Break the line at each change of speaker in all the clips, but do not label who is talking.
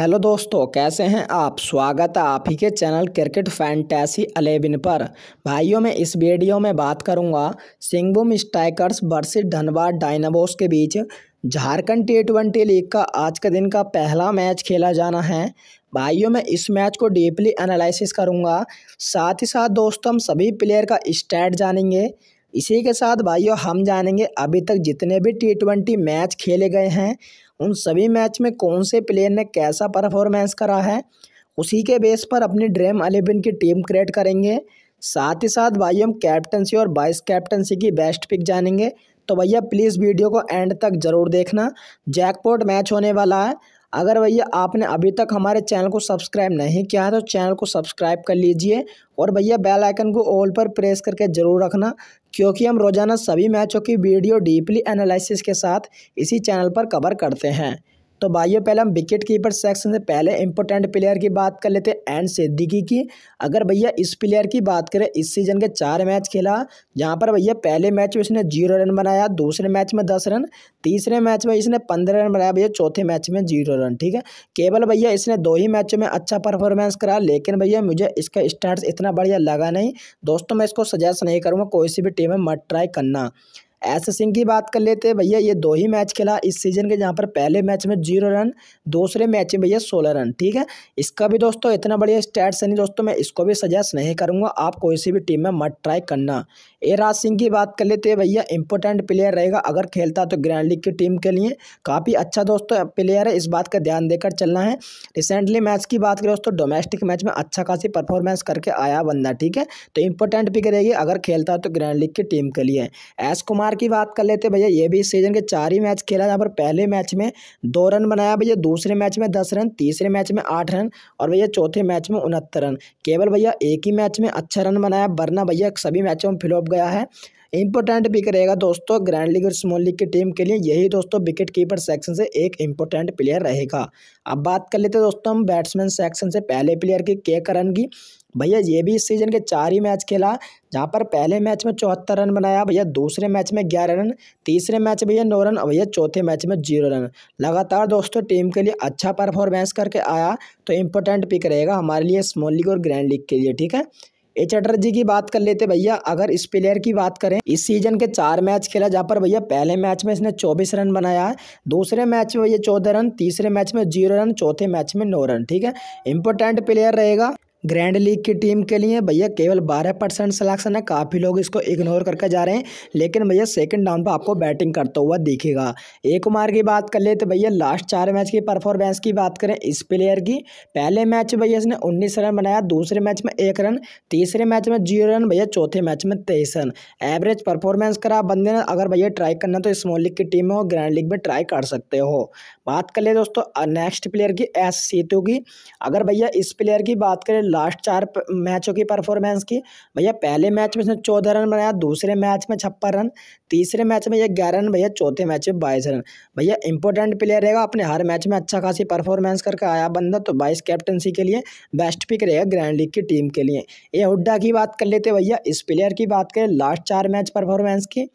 hello दोस्तों कैसे हैं आप स्वागत है आप ही के चैनल क्रिकेट फैंटेसी अलेवन पर भाइयों मैं इस वीडियो में बात करूंगा सिंगबुम स्ट्राइकर्स वर्सेस धनबाद डायनाबोस के बीच झारखंड टी ट्वेंटी लीग का आज के दिन का पहला मैच खेला जाना है भाइयों मैं इस मैच को डीपली एनालिसिस करूंगा साथ ही साथ दोस्तों हम सभी प्लेयर का स्टैट जानेंगे इसी के साथ भाइयों हम जानेंगे अभी तक जितने भी टी ट्वेंटी मैच खेले गए हैं उन सभी मैच में कौन से प्लेयर ने कैसा परफॉर्मेंस करा है उसी के बेस पर अपनी ड्रीम अलेवन की टीम क्रिएट करेंगे साथ ही साथ भाई हम कैप्टनसी और वाइस कैप्टनसी की बेस्ट पिक जानेंगे तो भैया प्लीज़ वीडियो को एंड तक ज़रूर देखना जैकपॉट मैच होने वाला है अगर भैया आपने अभी तक हमारे चैनल को सब्सक्राइब नहीं किया है तो चैनल को सब्सक्राइब कर लीजिए और भैया बेल आइकन को ऑल पर प्रेस करके ज़रूर रखना क्योंकि हम रोज़ाना सभी मैचों की वीडियो डीपली एनालिसिस के साथ इसी चैनल पर कवर करते हैं तो भाइयों पहले हम विकेट कीपर सेक्शन से पहले इंपॉर्टेंट प्लेयर की बात कर लेते हैं एंड सिद्दीकी की अगर भैया इस प्लेयर की बात करें इस सीजन के चार मैच खेला जहाँ पर भैया पहले मैच में इसने जीरो रन बनाया दूसरे मैच में दस रन तीसरे मैच में इसने पंद्रह रन बनाया भैया चौथे मैच में जीरो रन ठीक है केवल भैया इसने दो ही मैचों में अच्छा परफॉर्मेंस करा लेकिन भैया मुझे इसका स्टार्ट इतना बढ़िया लगा नहीं दोस्तों मैं इसको सजेस्ट नहीं करूँगा कोई सी भी टीम में मत ट्राई करना एस सिंह की बात कर लेते हैं भैया ये दो ही मैच खेला इस सीज़न के जहाँ पर पहले मैच में जीरो रन दूसरे मैच में भैया सोलह रन ठीक है इसका भी दोस्तों इतना बढ़िया स्टैट्स है नहीं दोस्तों मैं इसको भी सजेस्ट नहीं करूँगा आप कोई सी भी टीम में मत ट्राई करना एराज सिंह की बात कर लेते हैं भैया इंपॉर्टेंट प्लेयर रहेगा अगर खेलता तो ग्रैंड लीग की टीम के लिए काफ़ी अच्छा दोस्तों प्लेयर है इस बात का ध्यान देकर चलना है रिसेंटली मैच की बात करें दोस्तों डोमेस्टिक मैच में अच्छा खासी परफॉर्मेंस करके आया बंदा ठीक है तो इंपॉर्टेंट भी रहेगी अगर खेलता तो ग्रैंड लीग की टीम के लिए एस कुमार की बात कर लेते भैया ये भी सीजन के चार ही मैच खेला जहाँ पर पहले मैच में दो रन बनाया भैया दूसरे मैच में दस रन तीसरे मैच में आठ रन और भैया चौथे मैच में उनहत्तर रन केवल भैया एक ही मैच में अच्छा रन बनाया वरना भैया सभी मैचों में फिलोप गया है इंपॉर्टेंट पिक रहेगा दोस्तों ग्रैंड लीग और स्मॉल लीग की टीम के लिए यही दोस्तों विकेट कीपर सेक्शन से एक इंपॉर्टेंट प्लेयर रहेगा अब बात कर लेते हैं दोस्तों हम बैट्समैन सेक्शन से पहले प्लेयर की के करन की भैया ये भी इस सीजन के चार ही मैच खेला जहाँ पर पहले मैच में चौहत्तर रन बनाया भैया दूसरे मैच में ग्यारह रन तीसरे मैच भैया नौ रन भैया चौथे मैच में जीरो रन लगातार दोस्तों टीम के लिए अच्छा परफॉर्मेंस करके आया तो इम्पोर्टेंट पिक रहेगा हमारे लिए स्मॉल लीग और ग्रैंड लीग के लिए ठीक है ए चटर्जी की बात कर लेते भैया अगर इस प्लेयर की बात करें इस सीजन के चार मैच खेला जहाँ पर भैया पहले मैच में इसने चौबीस रन बनाया है दूसरे मैच में भैया चौदह रन तीसरे मैच में जीरो रन चौथे मैच में नौ रन ठीक है इंपॉर्टेंट प्लेयर रहेगा ग्रैंड लीग की टीम के लिए भैया केवल 12 परसेंट सिलेक्शन है काफ़ी लोग इसको इग्नोर करके जा रहे हैं लेकिन भैया सेकंड डाउन पर आपको बैटिंग करता हुआ दिखेगा एक कुमार की बात कर ले तो भैया लास्ट चार मैच की परफॉर्मेंस की बात करें इस प्लेयर की पहले मैच भैया इसने उन्नीस रन बनाया दूसरे मैच में एक रन तीसरे मैच में जीरो रन भैया चौथे मैच में तेईस रन एवरेज परफॉर्मेंस करा बंदे ने अगर भैया ट्राई करना तो स्मॉल लीग की टीम में और ग्रैंड लीग में ट्राई कर सकते हो बात कर ले दोस्तों नेक्स्ट uh, प्लेयर की एस सीतू की अगर भैया इस प्लेयर की बात करें लास्ट चार मैचों की परफॉर्मेंस की भैया पहले मैच में इसने चौदह रन बनाया दूसरे मैच में छप्पन रन तीसरे मैच में यह ग्यारह रन भैया चौथे मैच में बाईस रन भैया इंपॉर्टेंट प्लेयर रहेगा अपने हर मैच में अच्छा खासी परफॉर्मेंस करके आया बंदा तो बाईस कैप्टनसी के लिए बेस्ट पिक रहेगा ग्रैंड लीग की टीम के लिए ये हुड्डा की बात कर लेते भैया इस प्लेयर की बात करें लास्ट चार मैच परफॉर्मेंस की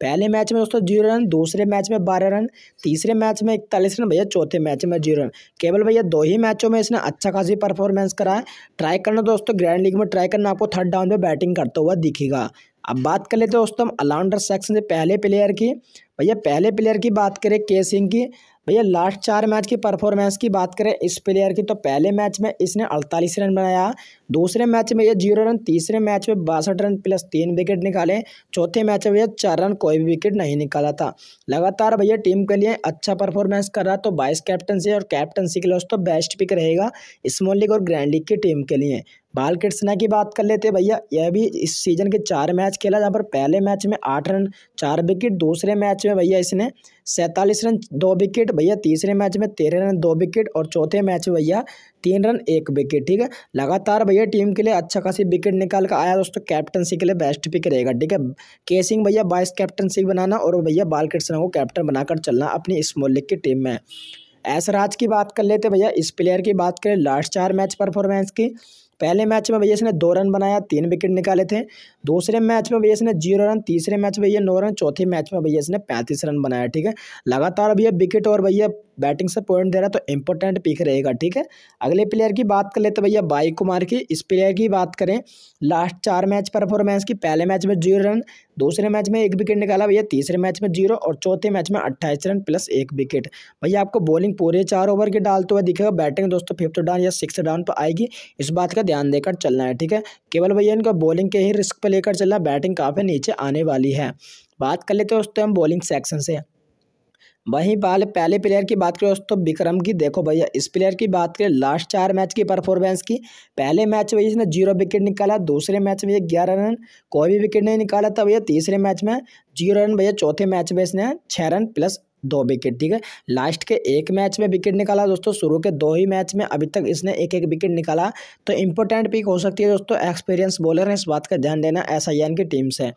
पहले मैच में दोस्तों जीरो रन दूसरे मैच में बारह रन तीसरे मैच में इकतालीस रन भैया चौथे मैच में जीरो रन केवल भैया दो ही मैचों में इसने अच्छा खासी परफॉर्मेंस करा है ट्राई करना दोस्तों ग्रैंड लीग में ट्राई करना आपको थर्ड डाउन में बैटिंग करता हुआ दिखेगा अब बात कर लेते हैं दोस्तों हम ऑलराउंडर सेक्शन से पहले प्लेयर की भैया पहले प्लेयर की बात करें के सिंह की भैया लास्ट चार मैच की परफॉर्मेंस की बात करें इस प्लेयर की तो पहले मैच में इसने अड़तालीस रन बनाया दूसरे मैच में यह जीरो रन तीसरे मैच में बासठ रन प्लस तीन विकेट निकाले चौथे मैच में भैया चार रन कोई भी विकेट नहीं निकाला था लगातार भैया टीम के लिए अच्छा परफॉर्मेंस कर रहा तो वाइस कैप्टनसी और कैप्टनसी के लिए दोस्तों बेस्ट पिक रहेगा स्मॉल लीग और ग्रैंड लीग की टीम के लिए बाल कृष्णा की बात कर लेते भैया यह भी इस सीजन के चार मैच खेला जहाँ पर पहले मैच में आठ रन चार विकेट दूसरे मैच में भैया इसने सैंतालीस रन दो विकेट भैया तीसरे मैच में तेरह रन दो विकेट और चौथे मैच में भैया तीन रन एक विकेट ठीक है लगातार भैया टीम के लिए अच्छा खासी विकेट निकाल कर आया दोस्तों कैप्टनसी के लिए बेस्ट पिक रहेगा ठीक है के सिंह भैया बाइस कैप्टनसी बनाना और भैया बाल को कैप्टन बनाकर चलना अपनी स्मॉल लीग की टीम में ऐसराज की बात कर लेते भैया इस प्लेयर की बात करें लास्ट चार मैच परफॉर्मेंस की पहले मैच में भैया इसने दो रन बनाया तीन विकेट निकाले थे दूसरे मैच में भैया इसने जीरो रन तीसरे मैच में भैया नौ रन चौथे मैच में भैया इसने पैंतीस रन बनाया ठीक है लगातार भैया विकेट और भैया बैटिंग से पॉइंट दे रहा तो इंपॉर्टेंट पिक रहेगा ठीक है अगले प्लेयर की बात कर ले तो भैया बाई कुमार की इस प्लेयर की बात करें लास्ट चार मैच परफॉर्मेंस की पहले मैच में जीरो रन दूसरे मैच में एक विकेट निकाला भैया तीसरे मैच में जीरो और चौथे मैच में अट्ठाईस रन प्लस एक विकेट भैया आपको बॉलिंग पूरे चार ओवर के डालते हुए दिखेगा बैटिंग दोस्तों फिफ्थ डाउन या सिक्स डाउन पर आएगी इस बात का ध्यान देकर चलना है ठीक है केवल भैया इनका बॉलिंग के ही रिस्क पर लेकर चलना बैटिंग काफ़ी नीचे आने वाली है बात कर लेते हैं दोस्तों हम बॉलिंग सेक्शन से वहीं पहले पहले प्लेयर की बात करें दोस्तों विक्रम की देखो भैया इस प्लेयर की बात करें लास्ट चार मैच की परफॉर्मेंस की पहले मैच में इसने जीरो विकेट निकाला दूसरे मैच में ग्यारह रन कोई भी विकेट नहीं निकाला था भैया तीसरे मैच में जीरो रन भैया चौथे मैच में इसने छः रन प्लस दो विकेट ठीक है लास्ट के एक मैच में विकेट निकाला दोस्तों शुरू के दो ही मैच में अभी तक इसने एक एक विकेट निकाला तो इंपॉर्टेंट पिक हो सकती है दोस्तों एक्सपीरियंस बॉलर हैं इस बात का ध्यान देना एस आई एन की टीम से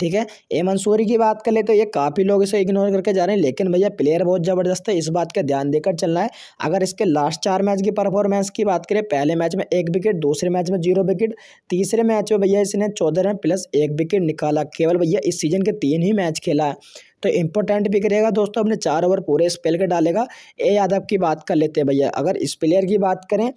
ठीक है ए मंसूरी की बात कर ले तो ये काफ़ी लोग इसे इग्नोर करके जा रहे हैं लेकिन भैया प्लेयर बहुत ज़बरदस्त है इस बात का ध्यान देकर चलना है अगर इसके लास्ट चार मैच की परफॉर्मेंस की बात करें पहले मैच में एक विकेट दूसरे मैच में जीरो विकेट तीसरे मैच में भैया इसने चौदह रन प्लस एक विकेट निकाला केवल भैया इस सीज़न के तीन ही मैच खेला है तो इंपॉर्टेंट भी करेगा दोस्तों अपने चार ओवर पूरे स्पेल के डालेगा ए यादव की बात कर लेते हैं भैया अगर इस प्लेयर की बात करें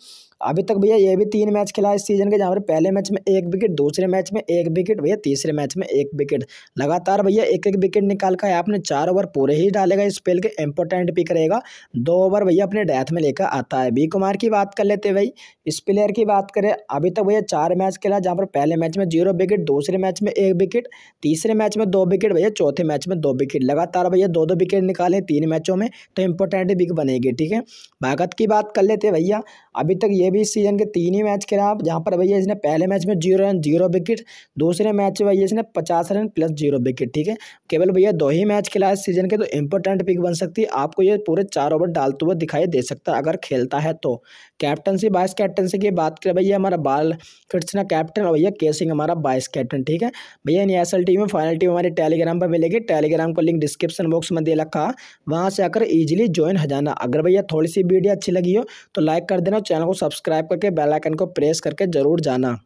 अभी तक भैया ये भी तीन मैच खिला इस सीजन के जहाँ पर पहले मैच में एक विकेट दूसरे मैच में एक विकेट भैया तीसरे मैच में एक विकेट लगातार भैया एक एक विकेट निकाल कर आपने चार ओवर पूरे ही डालेगा इस पेल के इंपॉर्टेंट पिक रहेगा दो ओवर भैया अपने डेथ में लेकर आता है बी कुमार की बात कर लेते भाई इस प्लेयर की बात करें अभी तक भैया चार मैच खिला जहाँ पर पहले मैच में जीरो विकेट दूसरे मैच में एक विकेट तीसरे मैच में दो विकेट भैया चौथे मैच में दो विकेट विकेट लगातार भैया दो दो विकेट निकाले तीन मैचों में तो इंपॉर्टेंट विक बनेगी ठीक है भागत की बात कर लेते भैया अभी तक ये भी इस सीजन के तीन ही मैच खेला आप जहाँ पर भैया इसने पहले मैच में जीरो रन जीरो विकेट दूसरे मैच में भैया इसने पचास रन प्लस जीरो विकेट ठीक है केवल भैया दो ही मैच खेला इस सीजन के तो इंपॉर्टेंट पिक बन सकती है आपको ये पूरे चार ओवर डालते हुए दिखाई दे सकता है अगर खेलता है तो कैप्टनसी वाइस कैप्टनसी की बात करें भैया हमारा बाल कृष्णा कैप्टन और भैया के सिंह हमारा वाइस कैप्टन ठीक है भैया इन एस टीम में फाइनल टीम हमारी टेलीग्राम पर मिलेगी टेलीग्राम को लिंक डिस्क्रिप्शन बॉक्स में दे रखा वहाँ से आकर ईजिली ज्वाइन हो जाना अगर भैया थोड़ी सी वीडियो अच्छी लगी हो तो लाइक कर देना चैनल को सब्सक्राइब करके बेलाइकन को प्रेस करके जरूर जाना